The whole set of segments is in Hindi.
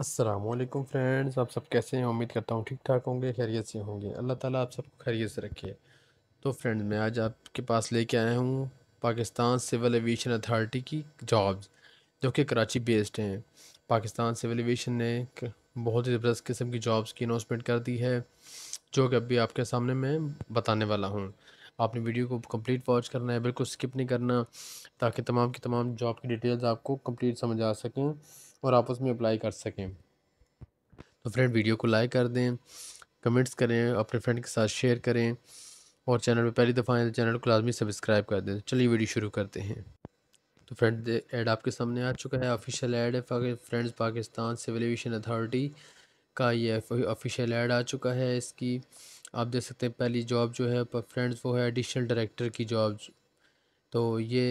असलम फ्रेंड्स आप सब कैसे हैं उम्मीद करता हूँ ठीक ठाक होंगे खैरियत से होंगे अल्लाह ताला आप सबको खैरियत से रखिए तो फ्रेंड्स मैं आज आपके पास लेके आया हूँ पाकिस्तान सिविल एविएशन अथॉरिटी की जॉब्स जो कि कराची बेस्ड हैं पाकिस्तान सिविल एविएशन ने बहुत ही ज़बरदस्त किस्म की जॉब्स की अनाउंसमेंट कर दी है जो कि अभी आपके सामने मैं बताने वाला हूँ आपने वीडियो को कंप्लीट वॉच करना है बिल्कुल स्किप नहीं करना ताकि तमाम की तमाम जॉब की डिटेल्स आपको कंप्लीट समझ आ सकें और आप उसमें अप्लाई कर सकें तो फ्रेंड वीडियो को लाइक कर दें कमेंट्स करें अपने फ्रेंड के साथ शेयर करें और चैनल पर पहली दफ़ा आए चैनल तो को लाजमी सब्सक्राइब कर दें चलिए वीडियो शुरू करते हैं तो फ्रेंड ऐड आपके सामने आ चुका है ऑफिशियल ऐड है friends Pakistan civil aviation authority का ये ऑफिशियल ऐड आ चुका है इसकी आप देख सकते हैं पहली जॉब जो है फ्रेंड्स वो है एडिशनल डायरेक्टर की जॉब तो ये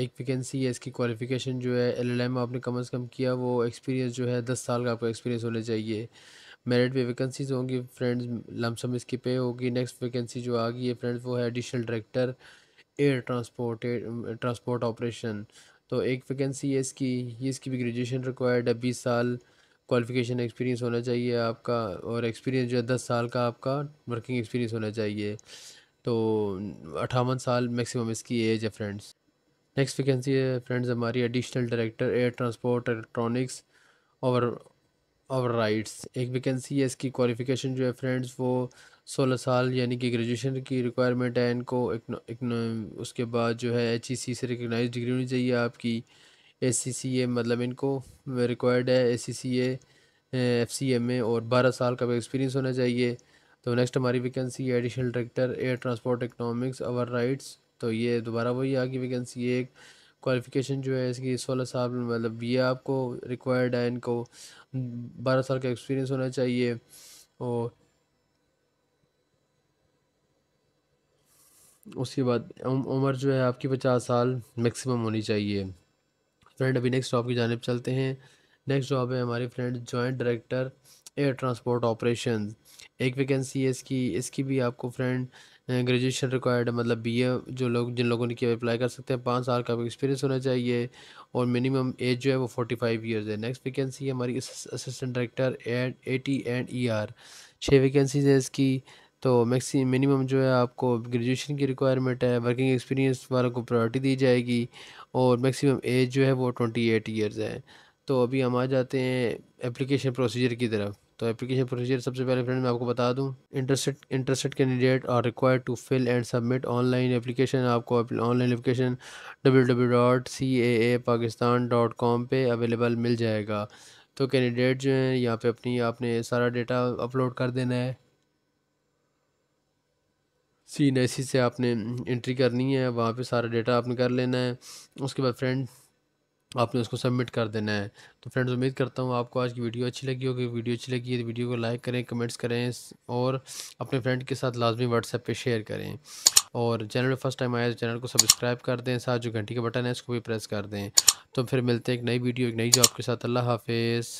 एक वैकेंसी है इसकी क्वालिफ़िकेशन जो है एलएलएम आपने कम से कम किया वो एक्सपीरियंस जो है दस साल का आपका एक्सपीरियंस होना चाहिए मेरिट पे वैकेंसीज होंगी फ्रेंड्स लमसम इसकी पे होगी नेक्स्ट वैकेंसी जो आ गई है फ्रेंड्स वो है additional director air transport transport operation तो एक वैकेंसी है इसकी ये इसकी भी ग्रेजुएशन रिक्वायर्ड है बीस साल क्वालिफ़िकेशन एक्सपीरियंस होना चाहिए आपका और एक्सपीरियंस जो है दस साल का आपका वर्किंग एक्सपीरियंस होना चाहिए तो अठावन साल मैक्सिमम इसकी एज है फ्रेंड्स नेक्स्ट वैकेंसी है फ्रेंड्स हमारी additional director air transport electronics और और राइट्स एक वैकेंसी है इसकी क्वालिफ़िकेशन जो है फ्रेंड्स वो सोलह साल यानी कि ग्रेजुएशन की रिक्वायरमेंट है इनको एक, एक, उसके बाद जो है एच ई सी से रिकगनाइज डिग्री होनी चाहिए आपकी एस सी सी ए मतलब इनको रिक्वायर्ड है S C C F C और बारह साल का एक्सपीरियंस होना चाहिए तो नेक्स्ट हमारी वैकेंसी है additional director air transport economics our rights तो ये दोबारा वही आगे वैकेंसी एक क्वालिफ़िकेशन जो है इसकी सोलह साल मतलब ये आपको रिक्वायर्ड है इनको बारह साल का एक्सपीरियंस होना चाहिए और उसके बाद उम्र जो है आपकी पचास साल मैक्सिमम होनी चाहिए फ्रेंड अभी नेक्स्ट जॉब की जानब चलते हैं नेक्स्ट जॉब है हमारी friend joint director air transport operation एक वैकेंसी है इसकी इसकी भी आपको फ्रेंड ग्रेजुएशन रिक्वायर्ड मतलब बीए जो लोग जिन लोगों ने किया अप्लाई कर सकते हैं पाँच साल का एक्सपीरियंस होना चाहिए और मिनिमम एज जो है वो फोर्टी फाइव ईयर्स है नेक्स्ट वैकेंसी है हमारी assistant director and A T and E R छः वैकेंसीज है इसकी तो मैक्सी मिनिमम जो है आपको ग्रेजुएशन की रिक्वायरमेंट है वर्किंग एक्सपीरियंस वालों को प्रायोरिटी दी जाएगी और मैक्सिमम एज जो है वो ट्वेंटी एट ईयर्स है तो अभी हम आ जाते हैं एप्लीकेशन प्रोसीजर की तरफ तो एप्लीकेशन प्रोसीजर सबसे पहले फ्रेंड मैं आपको बता दूं interest interest candidate are required to fill and submit online application आपको online application W W dot C A A Pakistan dot com पर अवेलेबल मिल जाएगा तो कैंडिडेट जो है यहाँ पे अपनी आपने सारा डेटा अपलोड कर देना है सी से आपने इंट्री करनी है वहाँ पे सारा डेटा आपने कर लेना है उसके बाद फ्रेंड आपने उसको सबमिट कर देना है तो फ्रेंड्स उम्मीद करता हूँ आपको आज की वीडियो अच्छी लगी होगी वीडियो अच्छी लगी है तो वीडियो को लाइक करें कमेंट्स करें और अपने फ्रेंड के साथ लाजमी व्हाट्सएप पे शेयर करें और चैनल में फर्स्ट टाइम आया तो चैनल को सब्सक्राइब कर दें साथ जो घंटी का बटन है उसको भी प्रेस कर दें तो फिर मिलते हैं एक नई वीडियो एक नई जॉब के साथ अल्लाह हाफिज़